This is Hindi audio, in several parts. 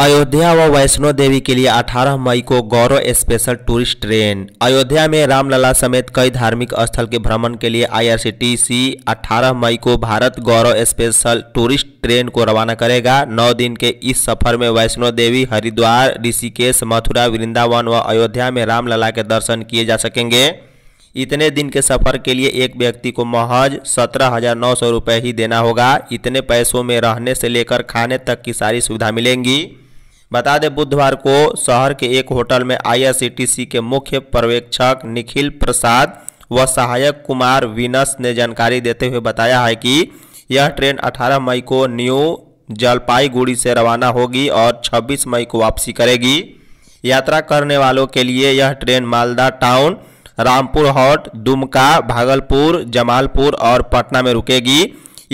अयोध्या व वैष्णो देवी के लिए 18 मई को Gaurav special tourist train Ayodhya में रामलला समेत कई धार्मिक स्थल के भ्रमण के लिए आईआरसीटीसी 18 मई को Bharat Gaurav special tourist train को रवाना करेगा नौ दिन के इस सफर में वैष्णो देवी हरिद्वार ऋषिकेश मथुरा वृंदावन व अयोध्या में रामलला के दर्शन किए जा सकेंगे इतने दिन के सफ़र के लिए एक व्यक्ति को महज सत्रह हज़ार नौ सौ रुपये ही देना होगा इतने पैसों में रहने से लेकर खाने तक की सारी सुविधा मिलेंगी बता दें बुधवार को शहर के एक होटल में आईआरसीटीसी के मुख्य पर्यवेक्षक निखिल प्रसाद व सहायक कुमार विनस ने जानकारी देते हुए बताया है कि यह ट्रेन 18 मई को न्यू जलपाईगुड़ी से रवाना होगी और 26 मई को वापसी करेगी यात्रा करने वालों के लिए यह train Malda town Rampurhat Dumka Bhagalpur Jamalpur और पटना में रुकेगी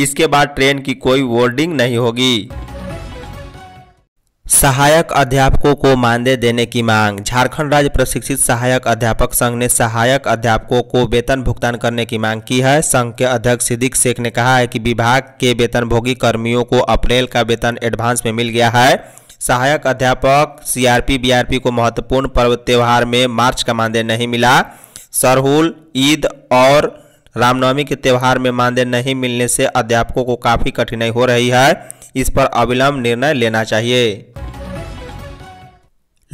इसके बाद ट्रेन की कोई बोर्डिंग नहीं होगी सहायक अध्यापकों को मानदेय देने की मांग झारखंड राज्य प्रशिक्षित सहायक अध्यापक संघ ने सहायक अध्यापकों को वेतन भुगतान करने की मांग की है संघ के अध्यक्ष सिद्दीक शेख ने कहा है कि विभाग के वेतनभोगी कर्मियों को अप्रैल का वेतन एडवांस में मिल गया है सहायक अध्यापक सीआरपी बीआरपी को महत्वपूर्ण पर्व त्यौहार में मार्च का मानदेय नहीं मिला सरहुल ईद और रामनवमी के त्यौहार में मानदेय नहीं मिलने से अध्यापकों को काफ़ी कठिनाई हो रही है इस पर अविलंब निर्णय लेना चाहिए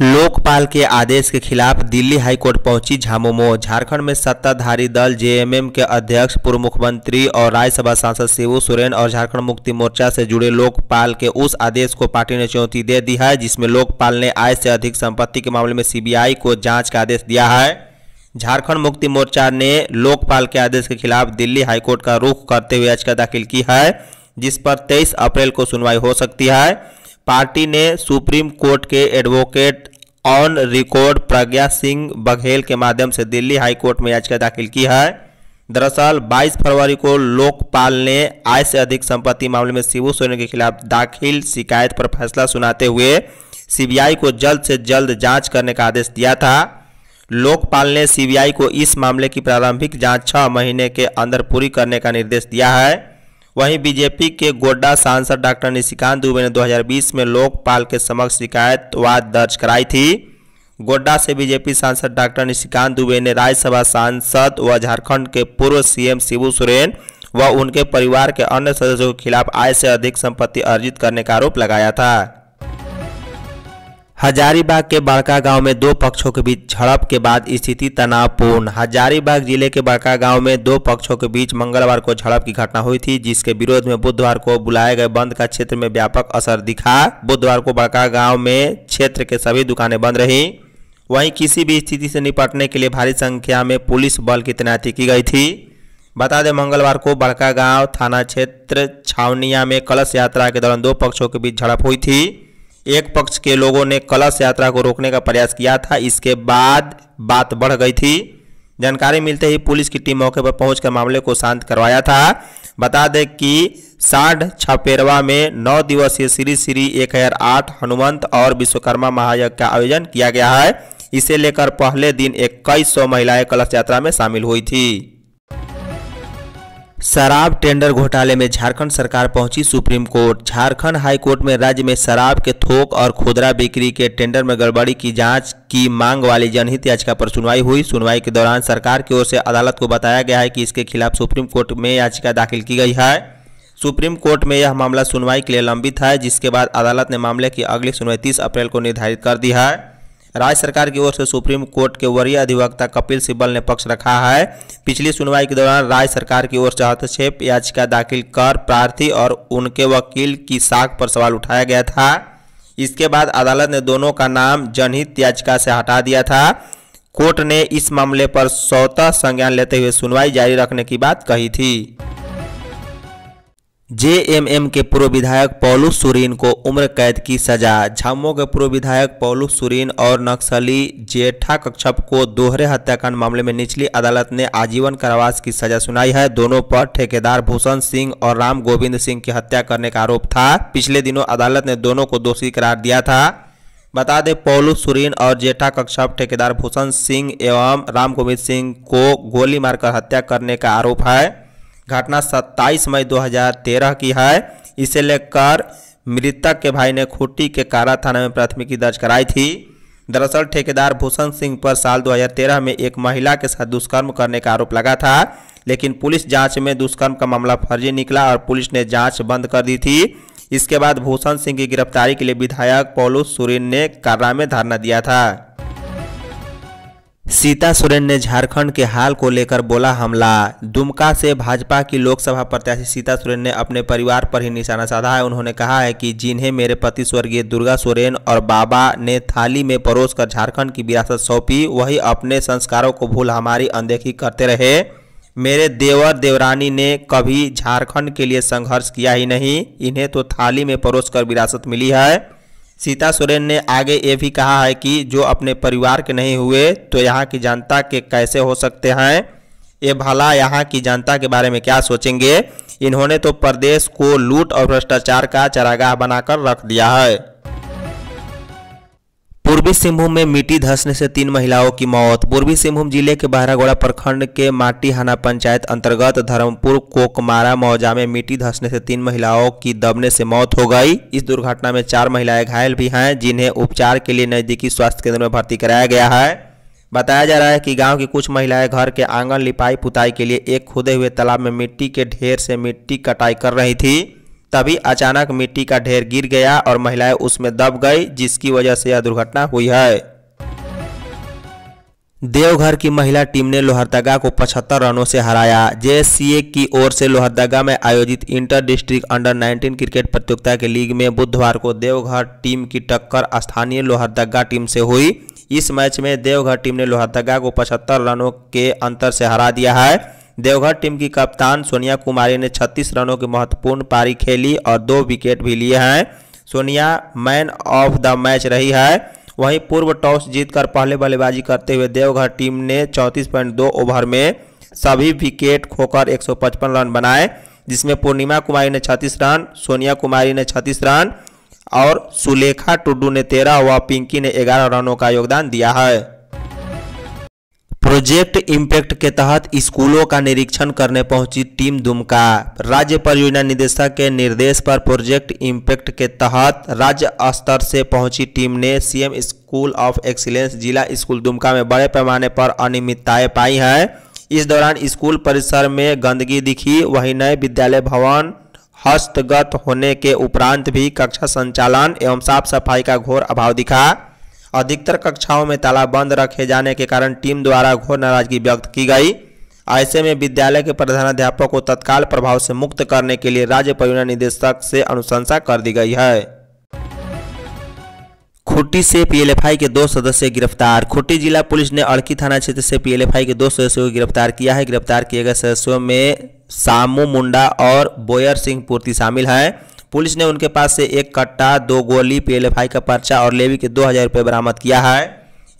लोकपाल के आदेश के खिलाफ दिल्ली हाईकोर्ट पहुंची झामुमो झारखंड में सत्ताधारी दल जेएमएम के अध्यक्ष पूर्व मुख्यमंत्री और राज्यसभा सांसद शिव सोरेन और झारखंड मुक्ति मोर्चा से जुड़े लोकपाल के उस आदेश को पार्टी ने चुनौती दे दी है जिसमें लोकपाल ने आय से अधिक संपत्ति के मामले में सीबीआई को जांच का आदेश दिया है झारखंड मुक्ति मोर्चा ने लोकपाल के आदेश के खिलाफ दिल्ली हाईकोर्ट का रुख करते हुए याचिका दाखिल की है जिस पर 23 अप्रैल को सुनवाई हो सकती है पार्टी ने सुप्रीम कोर्ट के advocate on record Pragya Singh Baghel के माध्यम से दिल्ली हाई कोर्ट में याचिका दाखिल की है दरअसल 22 फरवरी को लोकपाल ने आय से अधिक संपत्ति मामले में शिबू सोरेन के खिलाफ दाखिल शिकायत पर फैसला सुनाते हुए सीबीआई को जल्द से जल्द जांच करने का आदेश दिया था लोकपाल ने सीबीआई को इस मामले की प्रारंभिक जांच छः महीने के अंदर पूरी करने का निर्देश दिया है वहीं बीजेपी के गोड्डा सांसद डॉक्टर निशिकांत दुबे ने 2020 में लोकपाल के समक्ष शिकायत वाद दर्ज कराई थी गोड्डा से बीजेपी सांसद डॉक्टर निशिकांत दुबे ने राज्यसभा सांसद व झारखंड के पूर्व सीएम शिबू सोरेन व उनके परिवार के अन्य सदस्यों के खिलाफ आय से अधिक संपत्ति अर्जित करने का आरोप लगाया था हजारीबाग के बड़का गांव में दो पक्षों के बीच झड़प के बाद स्थिति तनावपूर्ण हजारीबाग जिले के बड़का गांव में दो पक्षों के बीच मंगलवार को झड़प की घटना हुई थी जिसके विरोध में बुधवार को बुलाए गए बंद का क्षेत्र में व्यापक असर दिखा बुधवार को बड़का गांव में क्षेत्र के सभी दुकानें बंद रही वहीं किसी भी स्थिति से निपटने के लिए भारी संख्या में पुलिस बल की तैनाती की गई थी बता दें मंगलवार को बड़का गांव थाना क्षेत्र छावनिया में कलश यात्रा के दौरान दो पक्षों के बीच झड़प हुई थी एक पक्ष के लोगों ने कलश यात्रा को रोकने का प्रयास किया था इसके बाद बात बढ़ गई थी जानकारी मिलते ही पुलिस की टीम मौके पर पहुंचकर मामले को शांत करवाया था बता दें कि साढ़ छपेरवा में नौ दिवसीय श्री श्री एक हजार आठ हनुमंत और विश्वकर्मा महायज्ञ का आयोजन किया गया है इसे लेकर पहले दिन इक्कीस सौ महिलाएं कलश यात्रा में शामिल हुई थी शराब टेंडर घोटाले में झारखंड सरकार पहुंची supreme court Jharkhand high court में राज्य में शराब के थोक और खुदरा बिक्री के टेंडर में गड़बड़ी की जांच की मांग वाली जनहित याचिका पर सुनवाई हुई सुनवाई के दौरान सरकार की ओर से अदालत को बताया गया है कि इसके खिलाफ सुप्रीम कोर्ट में याचिका दाखिल की गई है सुप्रीम कोर्ट में यह मामला सुनवाई के लिए लंबित है जिसके बाद अदालत ने मामले की अगली सुनवाई तीस अप्रैल को निर्धारित कर दी है राज्य सरकार की ओर से सुप्रीम कोर्ट के वरीय अधिवक्ता कपिल सिब्बल ने पक्ष रखा है पिछली सुनवाई के दौरान राज्य सरकार की ओर से हस्तक्षेप याचिका दाखिल कर प्रार्थी और उनके वकील की साख पर सवाल उठाया गया था इसके बाद अदालत ने दोनों का नाम जनहित याचिका से हटा दिया था कोर्ट ने इस मामले पर स्वतः संज्ञान लेते हुए सुनवाई जारी रखने की बात कही थी जेएमएम के पूर्व विधायक पौलू सुरीन को उम्र कैद की सजा झामो के पूर्व विधायक पौलू सुरीन और नक्सली जेठा कक्षप को दोहरे हत्याकांड मामले में निचली अदालत ने आजीवन कारावास की सजा सुनाई है दोनों पर ठेकेदार भूषण सिंह और राम गोविंद सिंह की हत्या करने का आरोप था पिछले दिनों अदालत ने दोनों को दोषी करार दिया था बता दें पौलू सुरीन और जेठा कक्षप ठेकेदार भूषण सिंह एवं राम गोविंद सिंह को गोली मारकर हत्या करने का आरोप है घटना 27 मई 2013 की है इसे लेकर मृतक के भाई ने खूटी के कारा थाना में प्राथमिकी दर्ज कराई थी दरअसल ठेकेदार भूषण सिंह पर साल 2013 में एक महिला के साथ दुष्कर्म करने का आरोप लगा था लेकिन पुलिस जांच में दुष्कर्म का मामला फर्जी निकला और पुलिस ने जांच बंद कर दी थी इसके बाद भूषण सिंह की गिरफ्तारी के लिए विधायक पौलू सुरेन ने कार्रा में धरना दिया था सीता सोरेन ने झारखंड के हाल को लेकर बोला हमला दुमका से भाजपा की लोकसभा प्रत्याशी सीता सोरेन ने अपने परिवार पर ही निशाना साधा है उन्होंने कहा है कि जिन्हें मेरे पति स्वर्गीय दुर्गा सोरेन और बाबा ने थाली में परोसकर झारखंड की विरासत सौंपी वही अपने संस्कारों को भूल हमारी अनदेखी करते रहे मेरे देवर देवरानी ने कभी झारखंड के लिए संघर्ष किया ही नहीं इन्हें तो थाली में परोस कर विरासत मिली है सीता सोरेन ने आगे ये भी कहा है कि जो अपने परिवार के नहीं हुए तो यहाँ की जनता के कैसे हो सकते हैं ये भला यहाँ की जनता के बारे में क्या सोचेंगे इन्होंने तो प्रदेश को लूट और भ्रष्टाचार का चरागाह बनाकर रख दिया है पूर्वी सिंहभूम में मिट्टी धंसने से तीन महिलाओं की मौत पूर्वी सिंहभूम जिले के बहरागोड़ा प्रखंड के माटीहाना पंचायत अंतर्गत धर्मपुर कोकमारा मौजा में मिट्टी धसने से तीन महिलाओं की दबने से मौत हो गई इस दुर्घटना में चार महिलाएं घायल भी हैं जिन्हें उपचार के लिए नजदीकी स्वास्थ्य केंद्र में भर्ती कराया गया है बताया जा रहा है कि गांव की कुछ महिलाएं घर के आंगन लिपाई पुताई के लिए एक खुदे हुए तालाब में मिट्टी के ढेर से मिट्टी कटाई कर रही थी तभी अचानक मिट्टी का ढेर गिर गया और महिलाएं उसमें दब गई जिसकी वजह से यह दुर्घटना हुई है देवघर की महिला टीम ने लोहरदगा को 75 रनों से हराया जेएससीए की ओर से लोहरदगा में आयोजित इंटर डिस्ट्रिक्ट अंडर 19 क्रिकेट प्रतियोगिता के लीग में बुधवार को देवघर टीम की टक्कर स्थानीय लोहरदगा टीम से हुई इस मैच में देवघर टीम ने लोहरदगा को 75 रनों के अंतर से हरा दिया है देवघर टीम की कप्तान सोनिया कुमारी ने 36 रनों की महत्वपूर्ण पारी खेली और दो विकेट भी लिए हैं Sonia man of the match रही है वहीं पूर्व टॉस जीतकर पहले बल्लेबाजी करते हुए देवघर टीम ने 34.2 ओवर में सभी विकेट खोकर 155 रन बनाए जिसमें पूर्णिमा कुमारी ने 36 रन सोनिया कुमारी ने 36 रन और सुलेखा टुडू ने 13 व पिंकी ने 11 रनों का योगदान दिया है प्रोजेक्ट इम्पैक्ट के तहत स्कूलों का निरीक्षण करने पहुंची टीम दुमका राज्य परियोजना निदेशक के निर्देश पर प्रोजेक्ट इम्पैक्ट के तहत राज्य स्तर से पहुंची टीम ने सीएम स्कूल ऑफ एक्सीलेंस जिला स्कूल दुमका में बड़े पैमाने पर अनियमितताएं पाई हैं इस दौरान स्कूल परिसर में गंदगी दिखी वहीं नए विद्यालय भवन हस्तगत होने के उपरांत भी कक्षा संचालन एवं साफ सफाई का घोर अभाव दिखा अधिकतर कक्षाओं में ताला बंद रखे जाने के कारण टीम द्वारा घोर नाराजगी व्यक्त की गई ऐसे में विद्यालय के प्रधानाध्यापक को तत्काल प्रभाव से मुक्त करने के लिए राज्य परियोजना निदेशक से अनुशंसा कर दी गई है खुट्टी से पीएलएफआई के दो सदस्य गिरफ्तार खुट्टी जिला पुलिस ने अड़की थाना क्षेत्र से पीएलएफआई के दो सदस्यों को गिरफ्तार किया है गिरफ्तार किए गए सदस्यों में सामू मुंडा और बोयर सिंह पूर्ति शामिल हैं पुलिस ने उनके पास से एक कट्टा दो गोली पी का पर्चा और लेवी के दो हज़ार रुपये बरामद किया है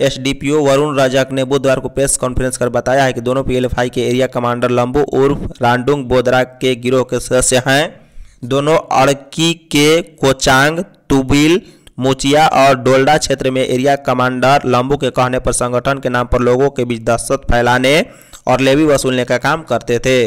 एसडीपीओ वरुण रजक ने बुधवार को प्रेस कॉन्फ्रेंस कर बताया है कि दोनों पीएलएफआई के एरिया कमांडर लंबू उर्फ रांडुंग बोदरा के गिरोह के सदस्य हैं दोनों अड़की के कोचांग तुबिल मुचिया और डोलडा क्षेत्र में एरिया कमांडर लंबू के कहने पर संगठन के नाम पर लोगों के बीच दहशत फैलाने और लेवी वसूलने का काम करते थे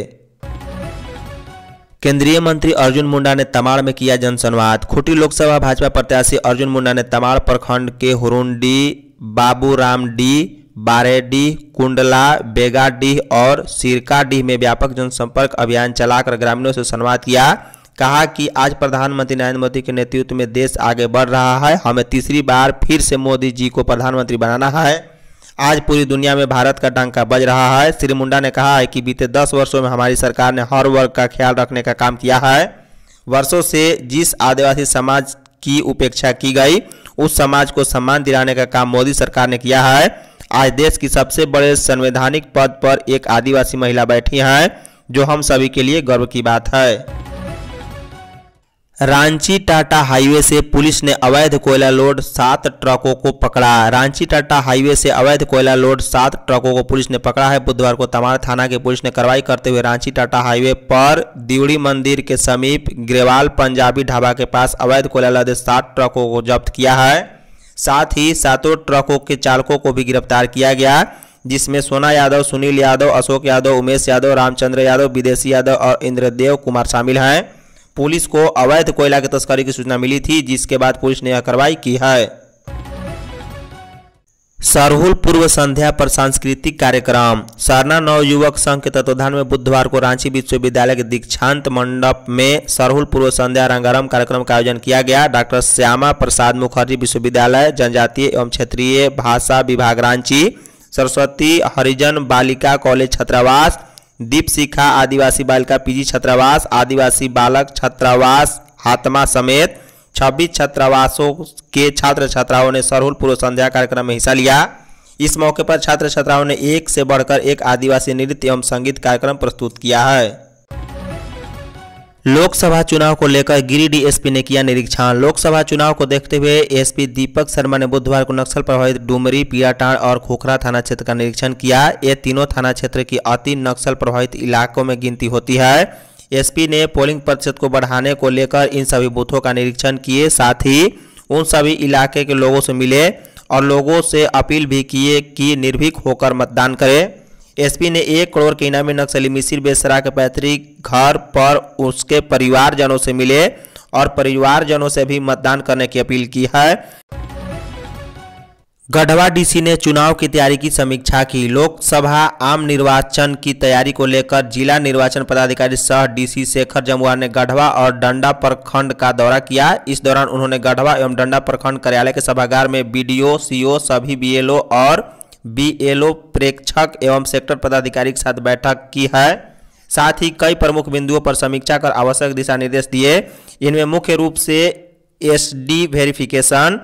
केंद्रीय मंत्री अर्जुन मुंडा ने तमाड़ में किया जनसंवाद खुटी लोकसभा भाजपा प्रत्याशी अर्जुन मुंडा ने तमाड़ प्रखंड के हुरुंडी डी बारेडीह कुंडला बेगाडीह और सिरकाडीह में व्यापक जनसंपर्क अभियान चलाकर ग्रामीणों से संवाद किया कहा कि आज प्रधानमंत्री नरेंद्र मोदी के नेतृत्व में देश आगे बढ़ रहा है हमें तीसरी बार फिर से मोदी जी को प्रधानमंत्री बनाना है आज पूरी दुनिया में भारत का डंका बज रहा है श्री मुंडा ने कहा है कि बीते दस वर्षों में हमारी सरकार ने हर वर्ग का ख्याल रखने का काम किया है वर्षों से जिस आदिवासी समाज की उपेक्षा की गई उस समाज को सम्मान दिलाने का काम मोदी सरकार ने किया है आज देश की सबसे बड़े संवैधानिक पद पर एक आदिवासी महिला बैठी हैं जो हम सभी के लिए गर्व की बात है रांची टाटा हाईवे से पुलिस ने अवैध कोयला लोड सात ट्रकों को पकड़ा रांची टाटा हाईवे से अवैध कोयला लोड सात ट्रकों को पुलिस ने पकड़ा है बुधवार को तमार थाना के पुलिस ने कार्रवाई करते हुए रांची टाटा हाईवे पर दिवड़ी मंदिर के समीप ग्रेवाल पंजाबी ढाबा के पास अवैध कोयला लदे सात ट्रकों को जब्त किया है साथ ही सातों ट्रकों के चालकों को भी गिरफ्तार किया गया जिसमें सोना यादव सुनील यादव अशोक यादव उमेश यादव रामचंद्र यादव विदेशी यादव और इंद्रदेव कुमार शामिल हैं पुलिस को अवैध कोयला की तस्करी की सूचना मिली थी जिसके बाद पुलिस ने यह कार्रवाई की है सरहुल पूर्व संध्या पर सांस्कृतिक कार्यक्रम सरना नव युवक संघ के तत्वाधान में बुधवार को रांची विश्वविद्यालय के दीक्षांत मंडप में सरहुल पूर्व संध्या रंगारम कार्यक्रम का आयोजन किया गया डॉक्टर श्यामा प्रसाद मुखर्जी विश्वविद्यालय जनजातीय एवं क्षेत्रीय भाषा विभाग रांची सरस्वती हरिजन बालिका कॉलेज छात्रावास दीपशिखा आदिवासी बालिका पीजी छात्रावास आदिवासी बालक छात्रावास हातमा समेत 26 छात्रावासों के छात्र छात्राओं ने सरहुल पूर्व संध्या कार्यक्रम में हिस्सा लिया इस मौके पर छात्र छात्राओं ने एक से बढ़कर एक आदिवासी नृत्य एवं संगीत कार्यक्रम प्रस्तुत किया है लोकसभा चुनाव को लेकर गिरिडीह एसपी ने किया निरीक्षण लोकसभा चुनाव को देखते हुए एसपी दीपक शर्मा ने बुधवार को नक्सल प्रभावित डुमरी पीड़ाटाण और खोखरा थाना क्षेत्र का निरीक्षण किया ये तीनों थाना क्षेत्र की अति नक्सल प्रभावित इलाकों में गिनती होती है एसपी ने पोलिंग प्रतिशत को बढ़ाने को लेकर इन सभी बूथों का निरीक्षण किए साथ ही उन सभी इलाके के लोगों से मिले और लोगों से अपील भी किए कि निर्भीक होकर मतदान करें एसपी ने एक करोड़ के इनामी नक्सली मिसिर बेसरा के पैतृक घर पर उसके परिवारजनों से मिले और परिवारजनों से भी मतदान करने की अपील की है गढ़वा डीसी ने चुनाव की तैयारी की समीक्षा की लोकसभा आम निर्वाचन की तैयारी को लेकर जिला निर्वाचन पदाधिकारी सह डीसी शेखर जमुआ ने गढ़वा और डंडा प्रखंड का दौरा किया इस दौरान उन्होंने गढ़वा एवं डंडा प्रखंड कार्यालय के सभागार में बीडीओ सीओ सभी बीएलओ और बीएलओ प्रेक्षक एवं सेक्टर पदाधिकारी के साथ बैठक की है साथ ही कई प्रमुख बिंदुओं पर समीक्षा कर आवश्यक दिशा निर्देश दिए इनमें मुख्य रूप से एस डी वेरिफिकेशन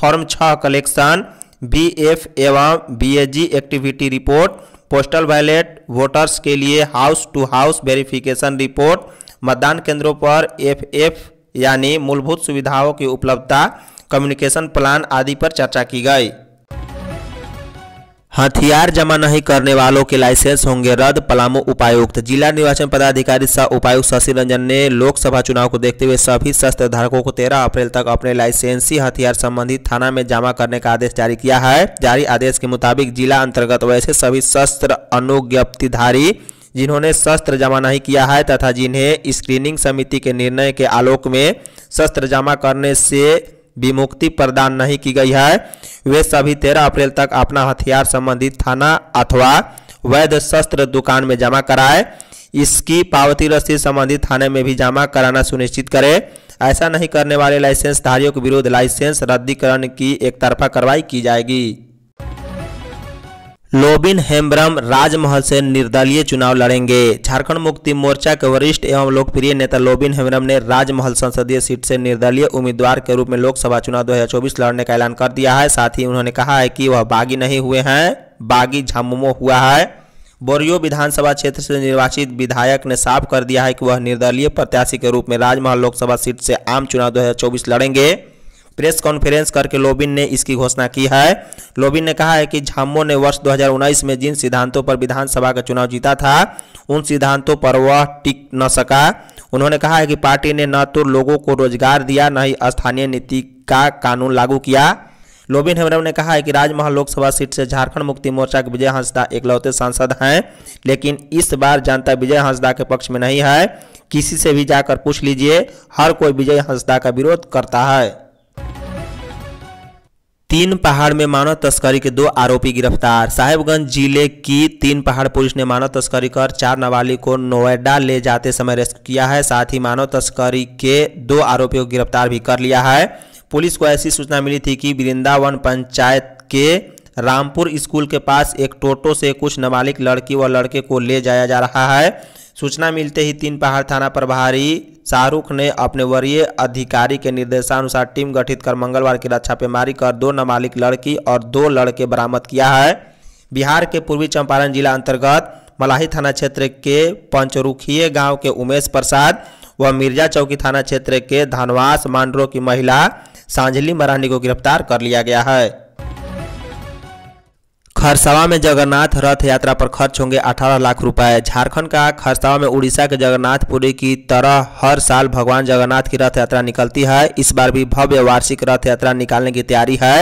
फॉर्म छः कलेक्शन बी एफ एवं B A G activity report postal ballot voters के लिए house to house verification report मतदान केंद्रों पर एफ एफ यानी मूलभूत सुविधाओं की उपलब्धता कम्युनिकेशन प्लान आदि पर चर्चा की गई हथियार जमा नहीं करने वालों के लाइसेंस होंगे रद्द पलामू उपायुक्त जिला निर्वाचन पदाधिकारी सह उपायुक्त शशि रंजन ने लोकसभा चुनाव को देखते हुए सभी शस्त्र धारकों को 13 अप्रैल तक अपने लाइसेंसी हथियार संबंधी थाना में जमा करने का आदेश जारी किया है जारी आदेश के मुताबिक जिला अंतर्गत वैसे सभी शस्त्र अनुज्ञप्तिधारी जिन्होंने शस्त्र जमा नहीं किया है तथा जिन्हें स्क्रीनिंग समिति के निर्णय के आलोक में शस्त्र जमा करने से विमुक्ति प्रदान नहीं की गई है वे सभी तेरह अप्रैल तक अपना हथियार संबंधित थाना अथवा वैध शस्त्र दुकान में जमा कराए इसकी पावती रसीद संबंधित थाने में भी जमा कराना सुनिश्चित करें ऐसा नहीं करने वाले लाइसेंस धारियों के विरुद्ध लाइसेंस रद्दीकरण की एक तरफा कार्रवाई की जाएगी लोबिन हेम्ब्रम राजमहल से निर्दलीय चुनाव लड़ेंगे झारखंड मुक्ति मोर्चा के वरिष्ठ एवं लोकप्रिय नेता लोबिन हेम्ब्रम ने राजमहल संसदीय सीट से निर्दलीय उम्मीदवार के रूप में लोकसभा चुनाव 2024 लड़ने का ऐलान कर दिया है साथ ही उन्होंने कहा है कि वह बागी नहीं हुए हैं बागी झमुमो हुआ है बोरियो विधानसभा क्षेत्र से निर्वाचित विधायक ने साफ कर दिया है कि वह निर्दलीय प्रत्याशी के रूप में राजमहल लोकसभा सीट से आम चुनाव दो लड़ेंगे प्रेस कॉन्फ्रेंस करके लोबिन ने इसकी घोषणा की है लोबिन ने कहा है कि झामो ने वर्ष 2019 में जिन सिद्धांतों पर विधानसभा का चुनाव जीता था उन सिद्धांतों पर वह टिक न सका उन्होंने कहा है कि पार्टी ने न तो लोगों को रोजगार दिया न ही स्थानीय नीति का कानून लागू किया लोबिन हेमरम ने कहा है कि राजमहल लोकसभा सीट से झारखंड मुक्ति मोर्चा के विजय हंसदा एकलौते सांसद हैं लेकिन इस बार जनता विजय हंसदा के पक्ष में नहीं है किसी से भी जाकर पूछ लीजिए हर कोई विजय हंसदा का विरोध करता है तीन पहाड़ में मानव तस्करी के दो आरोपी गिरफ्तार साहेबगंज जिले की तीन पहाड़ पुलिस ने मानव तस्करी कर चार नाबालिग को नोएडा ले जाते समय रेस्क्यू किया है साथ ही मानव तस्करी के दो आरोपियों को गिरफ्तार भी कर लिया है पुलिस को ऐसी सूचना मिली थी कि वृंदावन पंचायत के रामपुर स्कूल के पास एक टोटो से कुछ नाबालिग लड़की व लड़के को ले जाया जा रहा है सूचना मिलते ही तीन पहाड़ थाना प्रभारी शाहरुख ने अपने वरीय अधिकारी के निर्देशानुसार टीम गठित कर मंगलवार की रात छापेमारी कर दो नाबालिग लड़की और दो लड़के बरामद किया है बिहार के पूर्वी चंपारण जिला अंतर्गत मलाही थाना क्षेत्र के पंचरुखीय गांव के उमेश प्रसाद व मिर्जा चौकी थाना क्षेत्र के धनवास मांडरो की महिला सांझली मरानी को गिरफ्तार कर लिया गया है खरसावा में जगन्नाथ रथ यात्रा पर खर्च होंगे 18 लाख रुपए झारखंड का खरसावा में उड़ीसा के जगन्नाथपुरी की तरह हर साल भगवान जगन्नाथ की रथ यात्रा निकलती है इस बार भी भव्य वार्षिक रथ यात्रा निकालने की तैयारी है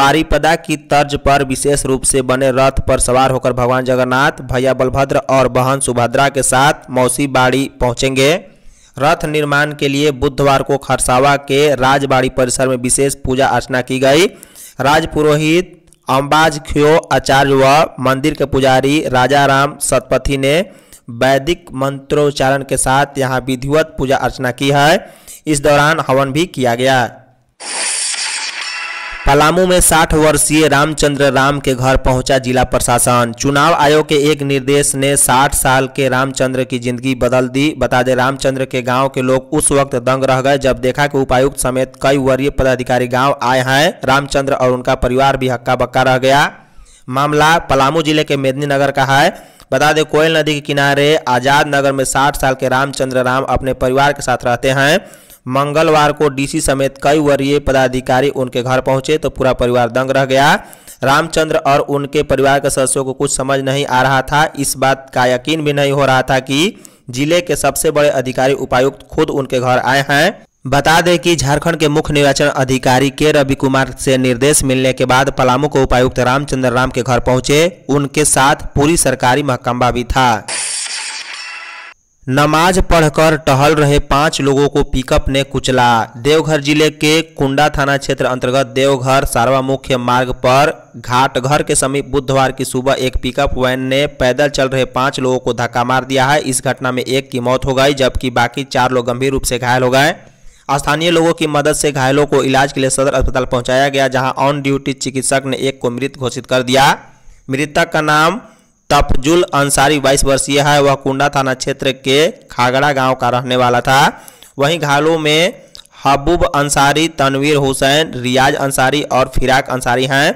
वारीपदा की तर्ज पर विशेष रूप से बने रथ पर सवार होकर भगवान जगन्नाथ भैया बलभद्र और बहन सुभद्रा के साथ मौसी बाड़ी पहुँचेंगे रथ निर्माण के लिए बुधवार को खरसावा के राजबाड़ी परिसर में विशेष पूजा अर्चना की गई राजपुरोहित अम्बाज ख्यो आचार्य व मंदिर के पुजारी राजा राम सतपथी ने वैदिक मंत्रोच्चारण के साथ यहाँ विधिवत पूजा अर्चना की है इस दौरान हवन भी किया गया पलामू में 60 वर्षीय रामचंद्र राम के घर पहुंचा जिला प्रशासन चुनाव आयोग के एक निर्देश ने 60 साल के रामचंद्र की जिंदगी बदल दी बता दें रामचंद्र के गांव के लोग उस वक्त दंग रह गए जब देखा कि उपायुक्त समेत कई वरीय पदाधिकारी गांव आए हैं रामचंद्र और उनका परिवार भी हक्का बक्का रह गया मामला पलामू जिले के मेदिनीनगर का है बता दें कोयल नदी के किनारे आज़ाद नगर में साठ साल के रामचंद्र राम अपने परिवार के साथ रहते हैं मंगलवार को डीसी समेत कई वरीय पदाधिकारी उनके घर पहुंचे तो पूरा परिवार दंग रह गया रामचंद्र और उनके परिवार के सदस्यों को कुछ समझ नहीं आ रहा था इस बात का यकीन भी नहीं हो रहा था कि जिले के सबसे बड़े अधिकारी उपायुक्त खुद उनके घर आए हैं बता दें कि झारखंड के मुख्य निर्वाचन अधिकारी के रवि कुमार से निर्देश मिलने के बाद पलामू के उपायुक्त रामचंद्र राम के घर पहुंचे उनके साथ पूरी सरकारी महकम्बा भी था नमाज पढ़कर टहल रहे पांच लोगों को पिकअप ने कुचला देवघर जिले के कुंडा थाना क्षेत्र अंतर्गत देवघर सारवा मुख्य मार्ग पर घाटघर के समीप बुधवार की सुबह एक पिकअप वैन ने पैदल चल रहे पांच लोगों को धक्का मार दिया है इस घटना में एक की मौत हो गई जबकि बाकी चार लोग गंभीर रूप से घायल हो गए स्थानीय लोगों की मदद से घायलों को इलाज के लिए सदर अस्पताल पहुंचाया गया जहां ऑन ड्यूटी चिकित्सक ने एक को मृत घोषित कर दिया मृतक का नाम तफजुल अंसारी बाईस वर्षीय है वह कुंडा थाना क्षेत्र के खागड़ा गांव का रहने वाला था वहीं घायलों में हबूब अंसारी तनवीर हुसैन रियाज अंसारी और फिराक अंसारी हैं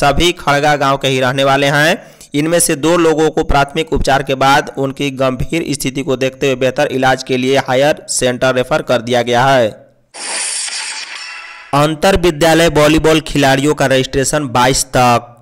सभी खड़गा गांव के ही रहने वाले हैं इनमें से दो लोगों को प्राथमिक उपचार के बाद उनकी गंभीर स्थिति को देखते हुए बेहतर इलाज के लिए हायर सेंटर रेफर कर दिया गया है अंतर विद्यालय वॉलीबॉल खिलाड़ियों का रजिस्ट्रेशन 22 तक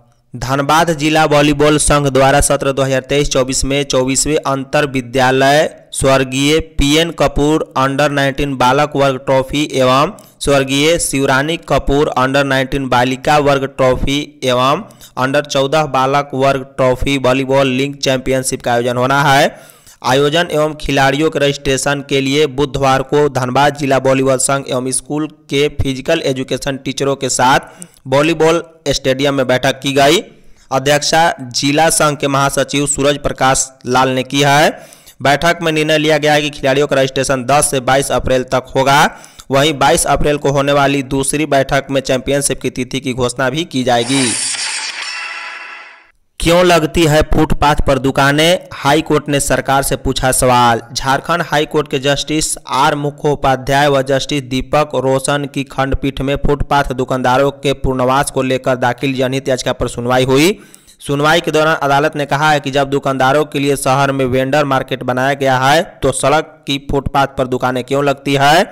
धनबाद जिला वॉलीबॉल संघ द्वारा सत्र 2023-24 में चौबीसवें अंतर विद्यालय स्वर्गीय पीएन कपूर अंडर 19 बालक वर्ग ट्रॉफी एवं स्वर्गीय शिवरानी कपूर अंडर 19 बालिका वर्ग ट्रॉफी एवं अंडर 14 बालक वर्ग ट्रॉफी वॉलीबॉल लीग चैंपियनशिप का आयोजन होना है आयोजन एवं खिलाड़ियों के रजिस्ट्रेशन के लिए बुधवार को धनबाद जिला वॉलीबॉल संघ एवं स्कूल के फिजिकल एजुकेशन टीचरों के साथ वॉलीबॉल स्टेडियम में बैठक की गई अध्यक्षा जिला संघ के महासचिव सूरज प्रकाश लाल ने की है बैठक में निर्णय लिया गया है कि खिलाड़ियों का रजिस्ट्रेशन 10 से 22 अप्रैल तक होगा वहीं 22 अप्रैल को होने वाली दूसरी बैठक में चैंपियनशिप की तिथि की घोषणा भी की जाएगी क्यों लगती है फुटपाथ पर दुकानें हाई कोर्ट ने सरकार से पूछा सवाल झारखंड हाई कोर्ट के जस्टिस आर मुखोपाध्याय व जस्टिस दीपक रोशन की खंडपीठ में फुटपाथ दुकानदारों के पुनर्वास को लेकर दाखिल जनहित याचिका पर सुनवाई हुई सुनवाई के दौरान अदालत ने कहा है कि जब दुकानदारों के लिए शहर में वेंडर मार्केट बनाया गया है तो सड़क की फुटपाथ पर दुकानें क्यों लगती है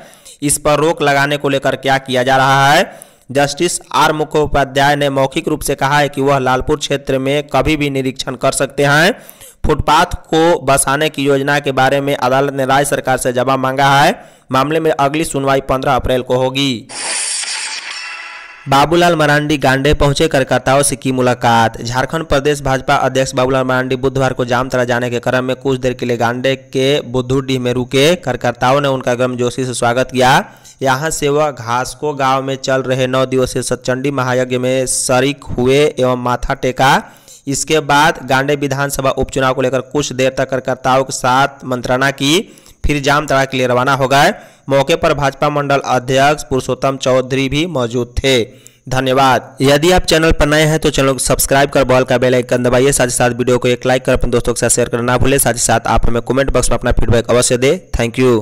इस पर रोक लगाने को लेकर क्या किया जा रहा है जस्टिस आर मुखोपाध्याय ने मौखिक रूप से कहा है कि वह लालपुर क्षेत्र में कभी भी निरीक्षण कर सकते हैं फुटपाथ को बसाने की योजना के बारे में अदालत ने राज्य सरकार से जवाब मांगा है मामले में अगली सुनवाई पंद्रह अप्रैल को होगी बाबूलाल मरांडी गांडे पहुंचे कार्यकर्ताओं से की मुलाकात झारखंड प्रदेश भाजपा अध्यक्ष बाबूलाल मरांडी बुधवार को जामतरा जाने के क्रम में कुछ देर के लिए गांडे के बुद्धूडीह में रुके कार्यकर्ताओं ने उनका गर्मजोशी से स्वागत किया यहां से वह घासको गांव में चल रहे नौ दिवसीय सचंडी महायज्ञ में शरीक हुए एवं माथा टेका इसके बाद गांडे विधानसभा उपचुनाव को लेकर कुछ देर तक कार्यकर्ताओं के साथ मंत्रणा की फिर तड़ा के लिए रवाना हो गए मौके पर भाजपा मंडल अध्यक्ष पुरुषोत्तम चौधरी भी मौजूद थे धन्यवाद यदि आप चैनल पर नए हैं तो चैनल को सब्सक्राइब कर बॉल का बेल आइकन दबाइए साथ ही साथ वीडियो को एक लाइक कर अपने दोस्तों के साथ शेयर करना ना भूले साथ ही साथ आप हमें कमेंट बॉक्स में अपना फीडबैक अवश्य दें थैंक यू